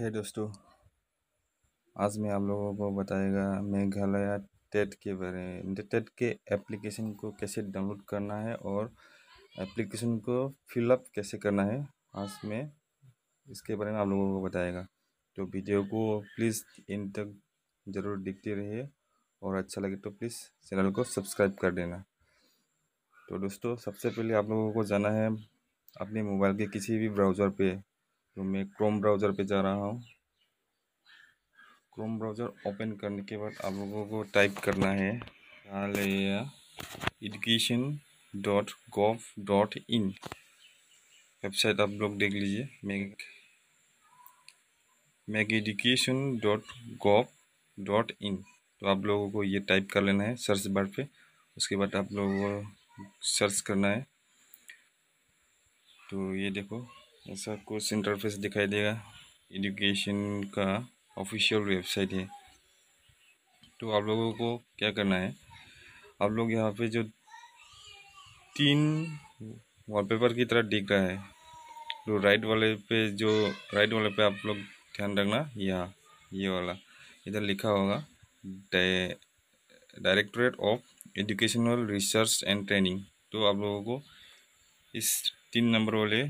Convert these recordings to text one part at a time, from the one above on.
है दोस्तों आज मैं आप लोगों को बताएगा मेघालय टेट के बारे में टेट के एप्लीकेशन को कैसे डाउनलोड करना है और एप्लीकेशन को फिलअप कैसे करना है आज मैं इसके बारे में आप लोगों को बताएगा तो वीडियो को प्लीज़ इन तक ज़रूर देखते रहिए और अच्छा लगे तो प्लीज़ चैनल को सब्सक्राइब कर देना तो दोस्तों सबसे पहले आप लोगों को जाना है अपने मोबाइल के किसी भी ब्राउज़र पे तो मैं क्रोम ब्राउज़र पे जा रहा हूँ क्रोम ब्राउज़र ओपन करने के बाद आप लोगों को टाइप करना है education dot gov dot in website आप लोग देख लीजिए मैक मैक education dot gov dot in तो आप लोगों को ये टाइप कर लेना है सर्च बार पे उसके बाद आप लोगों को सर्च करना है तो ये देखो ऐसा कुछ इंटरफेस दिखाई देगा एजुकेशन का ऑफिशियल वेबसाइट है तो आप लोगों को क्या करना है आप लोग यहाँ पे जो तीन वॉलपेपर की तरह दिख रहा है तो राइट वाले पे जो राइट वाले पे आप लोग ध्यान रखना यहाँ ये वाला इधर लिखा होगा directorate of educational research and training तो आप लोगों को इस तीन नंबर वाले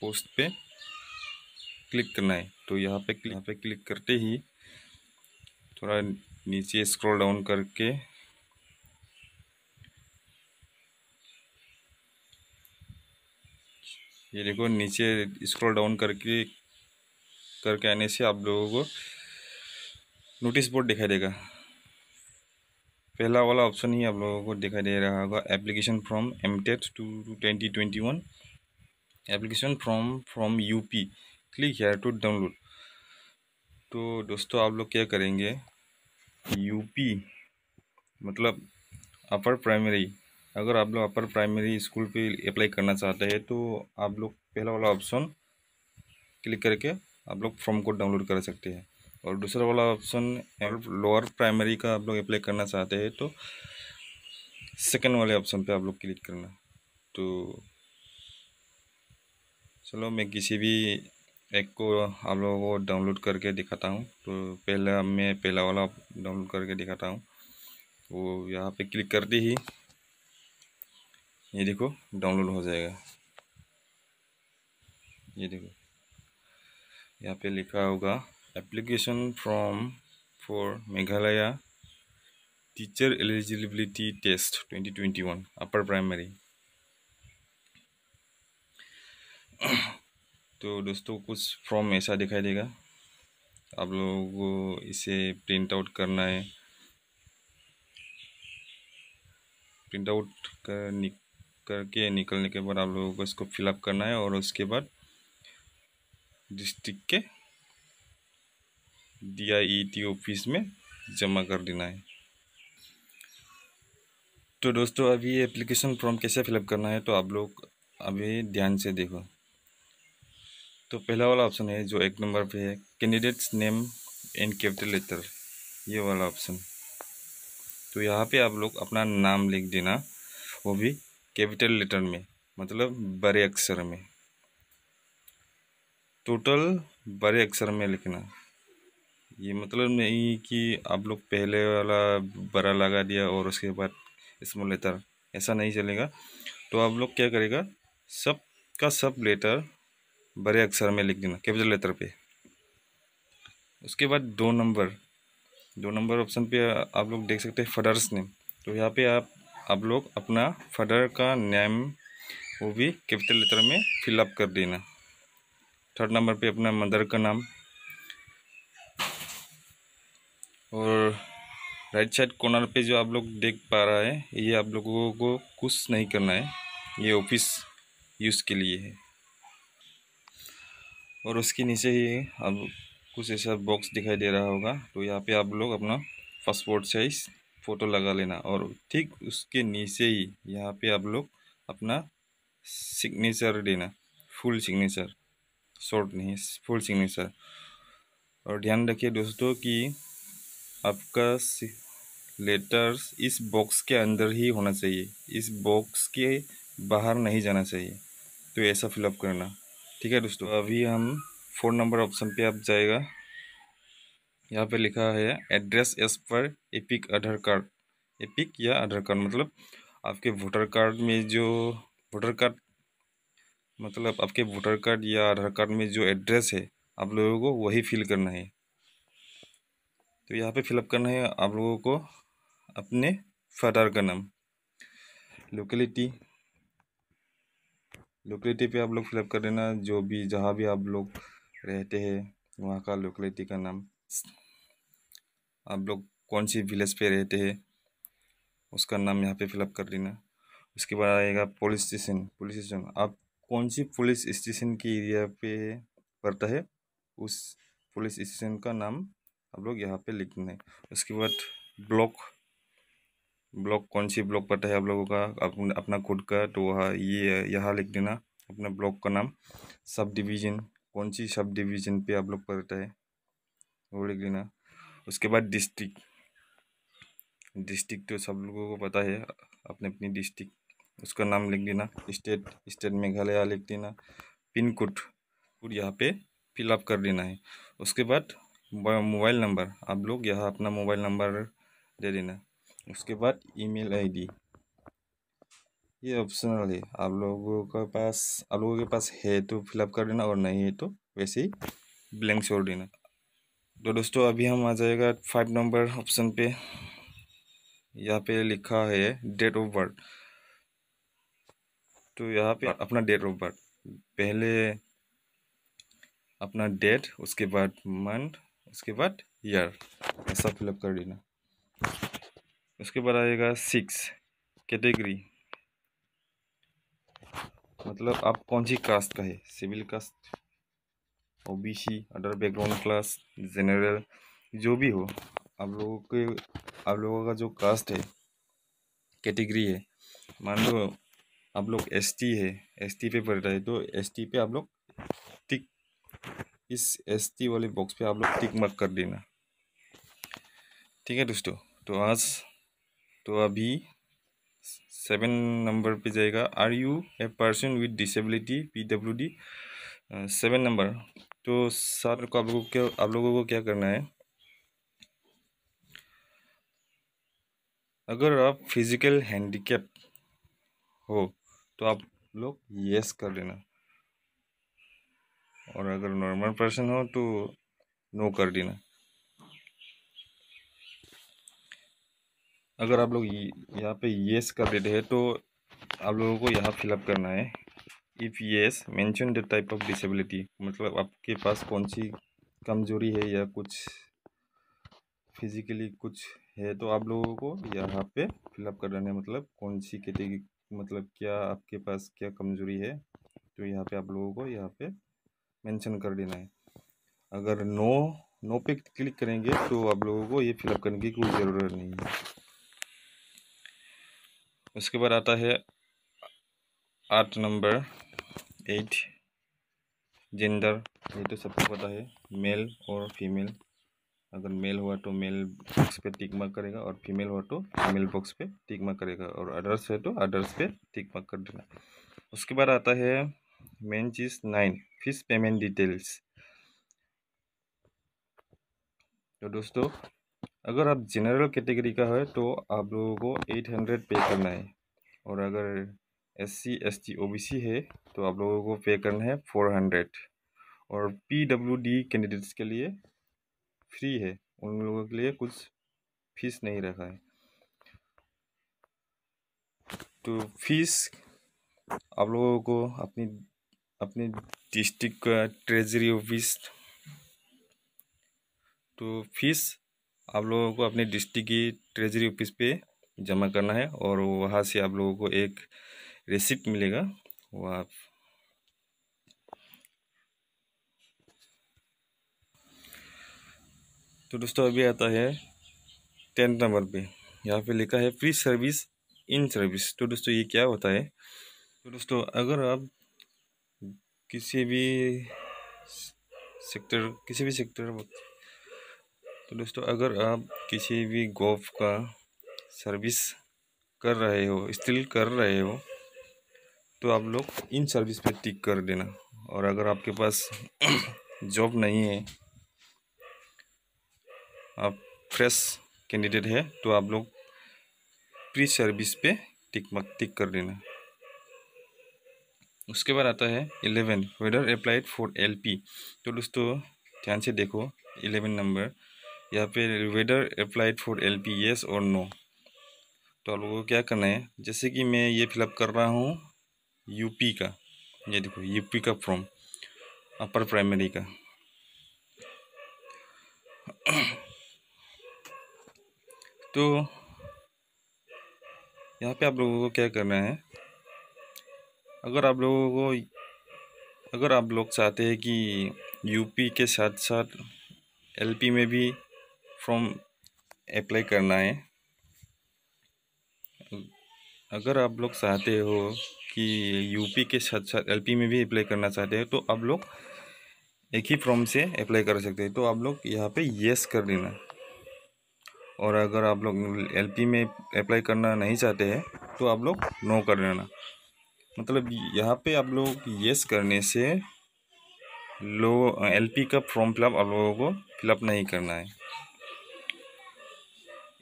पोस्ट पे क्लिक करना है तो यहाँ पे क्लिक पे क्लिक करते ही थोड़ा नीचे स्क्रॉल डाउन करके ये देखो नीचे स्क्रॉल डाउन करके करके आने से आप लोगों को नोटिस बोर्ड दिखाई देगा पहला वाला ऑप्शन ही आप लोगों को दिखाई दे रहा होगा application from M e TET two twenty twenty one application from from UP click here to download तो दोस्तों आप लोग क्या करेंगे यूपी मतलब अपर प्राइमरी अगर आप लोग अपर प्राइमरी स्कूल पे अप्लाई करना चाहते हैं तो आप लोग पहला वाला ऑप्शन क्लिक करके आप लोग फॉर्म को डाउनलोड कर सकते हैं और दूसरा वाला ऑप्शन लोअर प्राइमरी का आप लोग अप्लाई करना चाहते हैं तो सेकेंड वाले ऑप्शन पे आप लोग क्लिक करना तो चलो मैं किसी भी ऐप को आप लोगों को डाउनलोड करके दिखाता हूँ तो पहला मैं पहला वाला डाउनलोड करके दिखाता हूँ तो यहाँ पे क्लिक करते ही ये देखो डाउनलोड हो जाएगा ये देखो यहाँ पे लिखा होगा application from for Meghalaya teacher eligibility test 2021 upper primary तो दोस्तों कुछ फॉर्म ऐसा दिखाई देगा आप लोगों को इसे प्रिंट आउट करना है प्रिंट आउट कर निक, करके निकलने के बाद आप लोगों को इसको फिलअप करना है और उसके बाद डिस्ट्रिक्ट के डी आई टी ऑफिस में जमा कर देना है तो दोस्तों अभी एप्लीकेशन फॉर्म कैसे फिलअप करना है तो आप लोग अभी ध्यान से देखो तो पहला वाला ऑप्शन है जो एक नंबर पे है candidates name in capital letter ये वाला ऑप्शन तो यहाँ पे आप लोग अपना नाम लिख देना वो भी कैपिटल लेटर में मतलब बड़े अक्षर में टोटल बड़े अक्षर में लिखना ये मतलब नहीं कि आप लोग पहले वाला बड़ा लगा दिया और उसके बाद स्मॉल लेटर ऐसा नहीं चलेगा तो आप लोग क्या करेगा सब का सब लेटर बड़े अक्षर में लिख देना कैपिटल लेटर पे उसके बाद दो नंबर दो नंबर ऑप्शन पे आप लोग देख सकते हैं फदर्स नेम तो यहाँ पे आप आप लोग अपना फदर का नेम वो भी कैपिटल लेटर में फिलअप कर देना थर्ड नंबर पे अपना मदर का नाम और राइट साइड कॉर्नर पे जो आप लोग देख पा रहा है ये आप लोगों को कुछ नहीं करना है ये ऑफिस यूज़ के लिए है और उसके नीचे ही अब कुछ ऐसा बॉक्स दिखाई दे रहा होगा तो यहाँ पे आप लोग अपना पासपोर्ट साइज फ़ोटो लगा लेना और ठीक उसके नीचे ही यहाँ पे आप लोग अपना सिग्नेचर देना फुल सिग्नेचर शॉर्ट नहीं फुल सिग्नेचर और ध्यान रखिए दोस्तों कि आपका लेटर्स इस बॉक्स के अंदर ही होना चाहिए इस बॉक्स के बाहर नहीं जाना चाहिए तो ऐसा फिलअप करना ठीक है दोस्तों अभी हम फोन नंबर ऑप्शन पे आप जाएगा यहाँ पे लिखा है address as per EPIC Aadhaar card EPIC या आधार कार्ड मतलब आपके वोटर कार्ड में जो वोटर कार्ड मतलब आपके वोटर कार्ड या आधार कार्ड में जो एड्रेस है आप लोगों को वही फिल करना है तो यहाँ पे फिलअप करना है आप लोगों को अपने फादर का नाम लोकेलिटी लोकलिटी पे आप लोग फिलअप कर देना जो भी जहाँ भी आप लोग रहते हैं वहाँ का लोकलिटी का नाम आप लोग कौन सी विलेज पे रहते हैं उसका नाम यहाँ पे फिलअप कर देना उसके बाद आएगा पुलिस स्टेशन पुलिस स्टेशन आप कौन सी पुलिस स्टेशन के एरिया पे पड़ता है उस पुलिस स्टेशन का नाम आप लोग यहाँ पे लिखना है उसके बाद ब्लॉक ब्लॉक कौन सी ब्लॉक पता है आप लोगों का अपना खुद का तो वह ये यहाँ लिख देना अपने ब्लॉक का नाम सब डिवीज़न कौन सी सब डिवीज़न पे आप लोग पढ़ता है वो लिख देना उसके बाद डिस्ट्रिक्ट डिस्ट्रिक्ट तो सब लोगों को पता है अपने अपनी डिस्ट्रिक्ट उसका नाम लिख देना स्टेट स्टेट मेघालय लिख देना पिन कोड कोड यहाँ पे फिलअप कर देना है उसके बाद मोबाइल नंबर आप लोग यहाँ अपना मोबाइल नंबर दे देना उसके बाद ईमेल आईडी ये ऑप्शनल है आप लोगों के पास आप लोगों के पास है तो फिलअप कर देना और नहीं है तो वैसे ही ब्लैंक छोड़ देना तो दोस्तों अभी हम आ जाएगा फाइव नंबर ऑप्शन पे यहाँ पे लिखा है डेट ऑफ बर्थ तो यहाँ पे अपना डेट ऑफ बर्थ पहले अपना डेट उसके बाद मंथ उसके बाद ईयर ऐसा फिलअप कर देना उसके बाद आएगा सिक्स कैटेगरी मतलब आप कौन सी कास्ट का है civil caste OBC other background class general जो भी हो आप लोगों के आप लोगों का जो कास्ट है कैटेगरी है मान लो आप लोग एस टी है एस टी पे पढ़ रहे तो एस टी पे आप लोग टिक इस एस टी वाले बॉक्स पे आप लोग टिक मार्क कर देना ठीक है दोस्तों तो आज तो अभी सेवन नंबर पे जाएगा are you a person with disability P W D seven number तो सर को आप लोगों को क्या आप लोगों को क्या करना है अगर आप फिजिकल हैंडीकेप हो तो आप लोग यस कर देना और अगर नॉर्मल पर्सन हो तो नो कर देना अगर आप लोग यहाँ पे येस का डेट है तो आप लोगों को यहाँ फिलअप करना है if yes mention the type of disability मतलब आपके पास कौन सी कमजोरी है या कुछ फिजिकली कुछ है तो आप लोगों को यहाँ पे फिलअप कर देना है मतलब कौन सी कैटेगरी मतलब क्या आपके पास क्या कमजोरी है तो यहाँ पे आप लोगों को यहाँ पे मेंशन कर देना है अगर नो नो पे क्लिक करेंगे तो आप लोगों को ये फिलअप करने की कोई ज़रूरत नहीं है उसके बाद आता है आठ नंबर एट जेंडर ये तो सबको पता है मेल और फीमेल अगर मेल हुआ तो मेल बॉक्स पे टिक मार्क करेगा और फीमेल हुआ तो फीमेल बॉक्स पे टिक मार्क करेगा और अडर्स है तो अदर्स पे टिक मार्क कर देना उसके बाद आता है मेन चीज़ नाइन फीस पेमेंट डिटेल्स तो दोस्तों अगर आप जनरल कैटेगरी का है तो आप लोगों को एट हंड्रेड पे करना है और अगर S C S T O B C है तो आप लोगों को पे करना है फोर हंड्रेड और पी डब्ल्यू डी कैंडिडेट्स के लिए फ्री है उन लोगों के लिए कुछ फीस नहीं रखा है तो फीस आप लोगों को अपनी अपने डिस्ट्रिक्ट का ट्रेजरी ऑफिस तो फीस आप लोगों को अपने डिस्ट्रिक्ट की ट्रेजरी ऑफिस पे जमा करना है और वहाँ से आप लोगों को एक रिसिप्ट मिलेगा वो आप तो दोस्तों अभी आता है टेंथ नंबर पे यहाँ पे लिखा है फ्री सर्विस इन सर्विस तो दोस्तों ये क्या होता है तो दोस्तों अगर आप किसी भी सेक्टर किसी भी सेक्टर तो दोस्तों अगर आप किसी भी गोफ का सर्विस कर रहे हो स्टिल कर रहे हो तो आप लोग इन सर्विस पे टिक कर देना और अगर आपके पास जॉब नहीं है आप फ्रेश कैंडिडेट है तो आप लोग प्री सर्विस पे टिक मक टिक कर देना उसके बाद आता है eleven whether applied for LP तो दोस्तों ध्यान से देखो इलेवन नंबर यहाँ पे whether applied for L P S और नो तो आप लोगों को क्या करना है जैसे कि मैं ये फिलअप कर रहा हूँ यूपी का ये देखो यूपी का फॉर्म अपर प्राइमरी का तो यहाँ पे आप लोगों को क्या करना है अगर आप लोगों को अगर आप लोग चाहते हैं कि यूपी के साथ साथ एलपी में भी फॉर्म अप्लाई करना है अगर आप लोग चाहते हो कि यूपी के साथ साथ एलपी में भी अप्लाई करना चाहते हो तो आप लोग एक ही फॉर्म से अप्लाई कर सकते हैं तो आप लोग यहाँ पे यस कर देना और अगर आप लोग एलपी में अप्लाई करना नहीं चाहते हैं तो आप लोग नो कर देना मतलब यहाँ पे आप लोग यस करने से लो एलपी का फॉर्म फिलअप आप लोगों को फिलअप नहीं करना है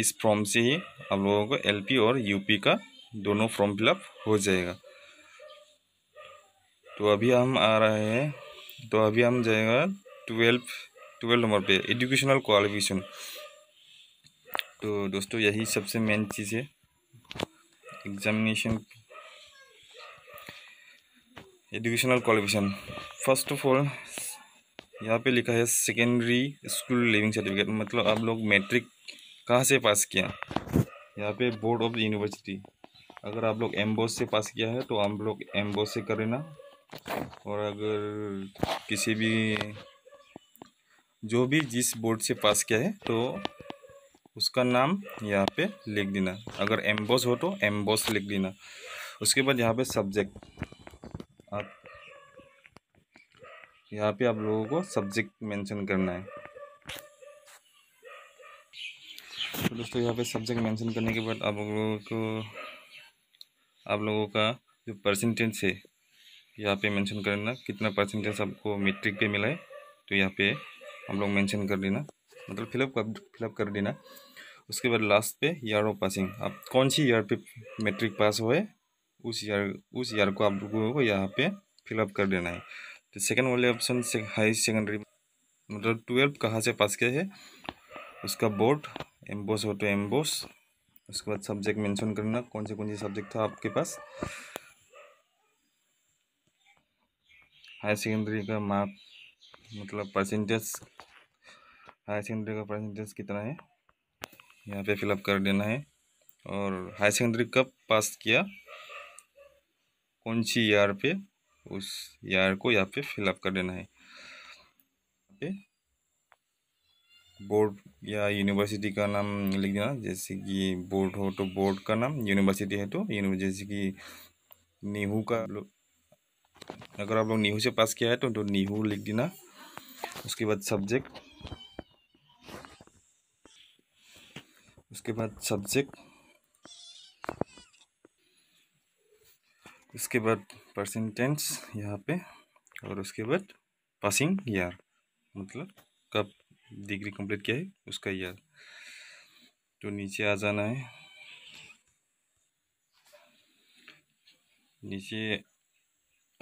इस फॉर्म से ही आप लोगों को एलपी और यूपी का दोनों फॉर्म फिलअप हो जाएगा तो अभी हम आ रहे हैं तो अभी हम जाएगा ट्वेल्व ट्वेल्व नंबर पे एजुकेशनल क्वालिफिकेशन तो दोस्तों यही सबसे मेन चीज़ है examination educational qualification first of all यहाँ पे लिखा है सेकेंडरी स्कूल लिविंग सर्टिफिकेट मतलब आप लोग मैट्रिक कहाँ से पास किया यहाँ पे बोर्ड ऑफ यूनिवर्सिटी अगर आप लोग एम्बोस से पास किया है तो आप लोग एम्बोस से करें ना और अगर किसी भी जो भी जिस बोर्ड से पास किया है तो उसका नाम यहाँ पे लिख देना अगर एम्बोस हो तो एम्बोस लिख देना उसके बाद यहाँ पे सब्जेक्ट आप यहाँ पे आप लोगों को सब्जेक्ट मेंशन करना है दोस्तों यहाँ पे सब्जेक्ट मेंशन करने के बाद आप लोगों को आप लोगों का जो परसेंटेज है यहाँ पे मेंशन करना कितना परसेंटेज आपको मैट्रिक पे मिला है तो यहाँ पे हम लोग मेंशन कर देना मतलब फिलअप कर फिलअप कर देना उसके बाद लास्ट पे ईयर ऑफ पासिंग आप कौन सी ईयर पे मैट्रिक पास हुए उस ईयर उस ईयर को आप लोगों को यहाँ पे फिलअप कर देना है तो सेकेंड वाले ऑप्शन से हाई सेकेंडरी मतलब ट्वेल्व कहाँ से पास किया है उसका बोर्ड एम्बोस हो तो एम्बोस उसके बाद सब्जेक्ट मेंशन करना कौन से कौन से सब्जेक्ट था आपके पास हायर सेकेंडरी का मार्क मतलब परसेंटेज हायर सेकेंडरी का परसेंटेज कितना है यहाँ पे फिलअप कर देना है और हायर सेकेंडरी कब पास किया कौन सी ईयर पे उस ईयर को यहाँ पे फिलअप कर देना है बोर्ड या यूनिवर्सिटी का नाम लिख देना जैसे कि बोर्ड हो तो बोर्ड का नाम यूनिवर्सिटी है तो जैसे कि नीहू का अगर आप लोग नीहू से पास किया है तो, तो नीहू लिख देना उसके बाद सब्जेक्ट उसके बाद सब्जेक्ट उसके बाद परसेंटेंस यहाँ पे और उसके बाद पासिंग ईयर मतलब कब डिग्री कंप्लीट किया है उसका ईयर तो नीचे आ जाना है नीचे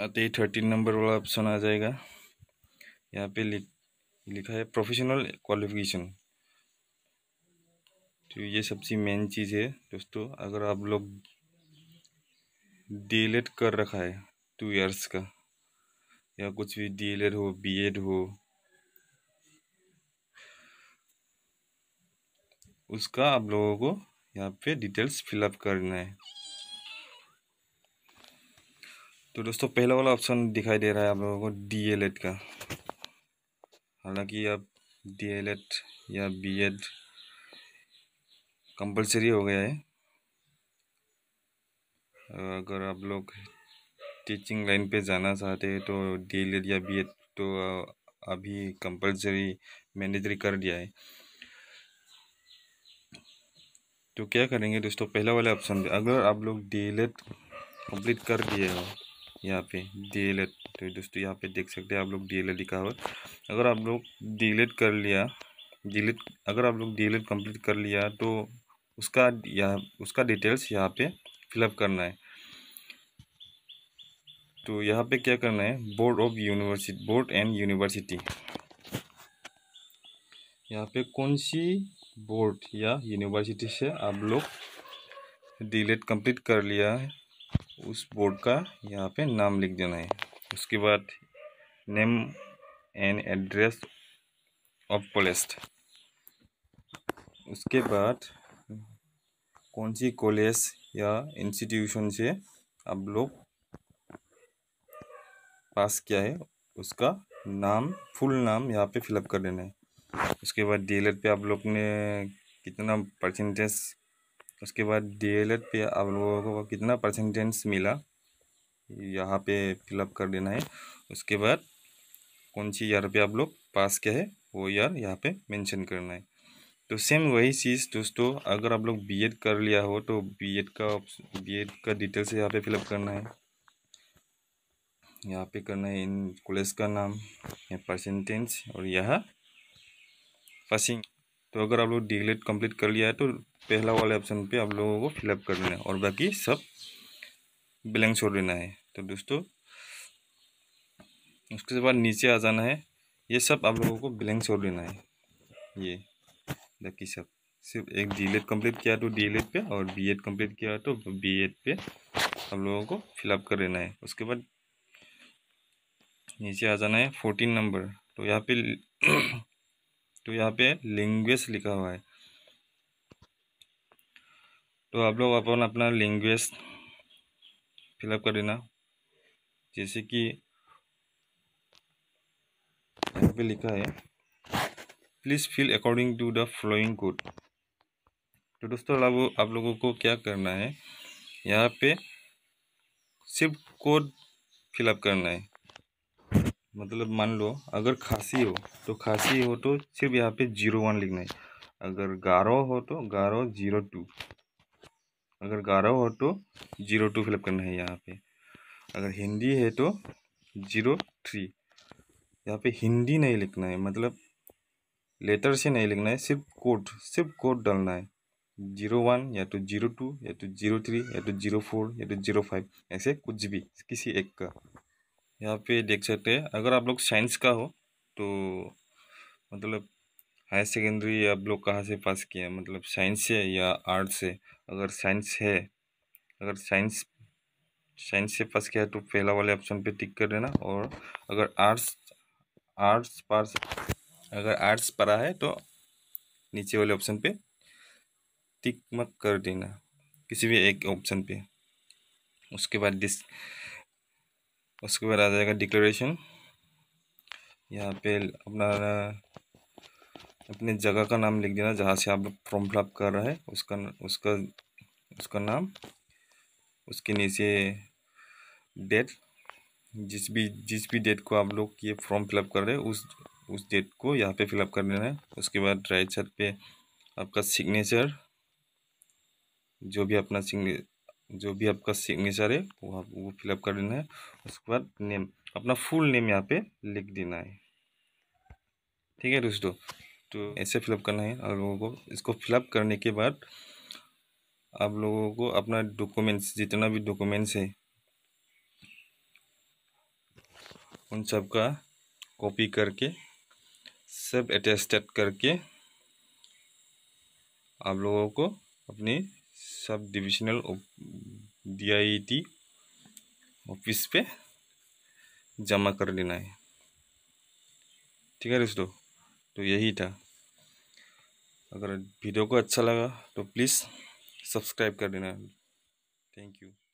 आते ही थर्टीन नंबर वाला ऑप्शन आ जाएगा यहाँ पे लिख लिखा है प्रोफेशनल क्वालिफिकेशन तो ये सबसे मेन चीज़ है दोस्तों अगर आप लोग डी e कर रखा है टू इयर्स का या कुछ भी डी e हो बी हो उसका आप लोगों को यहाँ पे डिटेल्स फिलअप करना है तो दोस्तों पहला वाला ऑप्शन दिखाई दे रहा है आप लोगों को डी का हालांकि अब डी या बीएड कंपलसरी हो गया है अगर आप लोग टीचिंग लाइन पे जाना चाहते हैं तो डी या बीएड तो अभी कंपलसरी मैंडेटरी कर दिया है तो क्या करेंगे दोस्तों पहला वाला ऑप्शन पे अगर आप लोग डी एल एड कम्प्लीट कर दिए हो यहाँ पे डी एल एड तो दोस्तों यहाँ पे देख सकते हैं आप लोग डी एल एड लिखा हुआ अगर आप लोग डी एल एड कर लिया डी एड e अगर आप लोग डी एल एड कम्प्लीट कर लिया तो उसका यहाँ उसका डिटेल्स यहाँ पे फिलअप करना है तो यहाँ पे क्या करना है board of university board and university यहाँ पे कौन सी बोर्ड या यूनिवर्सिटी से आप लोग डिलेट कंप्लीट कर लिया है उस बोर्ड का यहाँ पे नाम लिख देना है उसके बाद name and address of college उसके बाद कौन सी कॉलेज या इंस्टीट्यूशन से आप लोग पास किया है उसका नाम फुल नाम यहाँ पे फिलअप कर देना है उसके बाद डी एल एड पर आप लोग ने कितना परसेंटेज उसके बाद डी एल एड आप लोगों को कितना परसेंटेज मिला यहाँ पे फिलअप कर देना है उसके बाद कौन सी ईयर पे आप लोग पास किया है वो ईयर यहाँ पे मेंशन करना है तो सेम वही चीज़ दोस्तों अगर आप लोग बीएड कर लिया हो तो बीएड का बीएड का डिटेल्स यहाँ पे फिलअप करना है यहाँ पे करना है इन कॉलेज का नाम परसेंटेज और यह पासिंग तो अगर आप लोग डिग्लेट कंप्लीट कर लिया है तो पहला वाले ऑप्शन पे आप लोगों को फिलअप कर लेना है और बाकी सब ब्लैंक छोड़ देना है तो दोस्तों उसके बाद नीचे आ जाना है ये सब आप लोगों को ब्लैंक छोड़ देना है ये बाकी सब सिर्फ एक डी एड कम्प्लीट किया तो डी एड पे और बी एड कम्प्लीट किया तो बी एड पे आप लोगों को फिलअप कर लेना है उसके बाद नीचे आ जाना है फोर्टीन नंबर तो यहाँ पे तो यहाँ पे लिंग्वेज लिखा हुआ है तो आप लोग अपन अपना लिंग्वेज फिलअप कर देना जैसे कि यहाँ पे लिखा है please fill according to the following code तो दोस्तों अब आप लोगों को क्या करना है यहाँ पे सिर्फ कोड फिलअप करना है मतलब मान लो अगर खांसी हो तो खांसी हो तो सिर्फ यहाँ पे जीरो वन लिखना है अगर गारो हो तो गारो जीरो टू अगर गारो हो तो जीरो टू फिलअप करना है यहाँ पे अगर हिंदी है तो जीरो थ्री यहाँ पे हिंदी नहीं लिखना है मतलब लेटर से नहीं लिखना है सिर्फ कोड सिर्फ कोड डालना है जीरो वन या तो जीरो टू या तो जीरो थ्री या तो जीरो फोर या तो जीरो फाइव ऐसे कुछ भी किसी एक का यहाँ पे देख सकते हैं अगर आप लोग साइंस का हो तो मतलब हायर सेकेंडरी आप लोग कहाँ से पास किया मतलब साइंस से या आर्ट से अगर साइंस है अगर साइंस साइंस से पास किया है तो पहला वाले ऑप्शन पे टिक कर देना और अगर आर्ट्स आर्ट्स पास अगर आर्ट्स पढ़ा है तो नीचे वाले ऑप्शन पे टिक मत कर देना किसी भी एक ऑप्शन पे उसके बाद डिस उसके बाद आ जाएगा डिक्लेरेशन यहाँ पे अपना अपने जगह का नाम लिख देना जहाँ से आप फॉर्म फिलअप कर रहे हैं उसका उसका उसका नाम उसके नीचे डेट जिस भी जिस भी डेट को आप लोग ये फॉर्म फिलअप कर रहे हैं उस उस डेट को यहाँ पे फिलअप कर देना है उसके बाद राइट साइड पे आपका सिग्नेचर जो भी अपना सिग्ने जो भी आपका सिग्नेचर है वो आप वो फिलअप कर देना है उसके बाद नेम अपना फुल नेम यहाँ पे लिख देना है ठीक है दोस्तों तो ऐसे फिलअप करना है आप लोगों को इसको फिलअप करने के बाद आप लोगों को अपना डॉक्यूमेंट्स जितना भी डॉक्यूमेंट्स है उन सब का कॉपी करके सब अटेस्टेड करके आप लोगों को अपनी sub divisional D I T office पे जमा कर लेना है ठीक है दोस्तों तो यही था अगर वीडियो को अच्छा लगा तो प्लीज़ सब्सक्राइब कर देना थैंक यू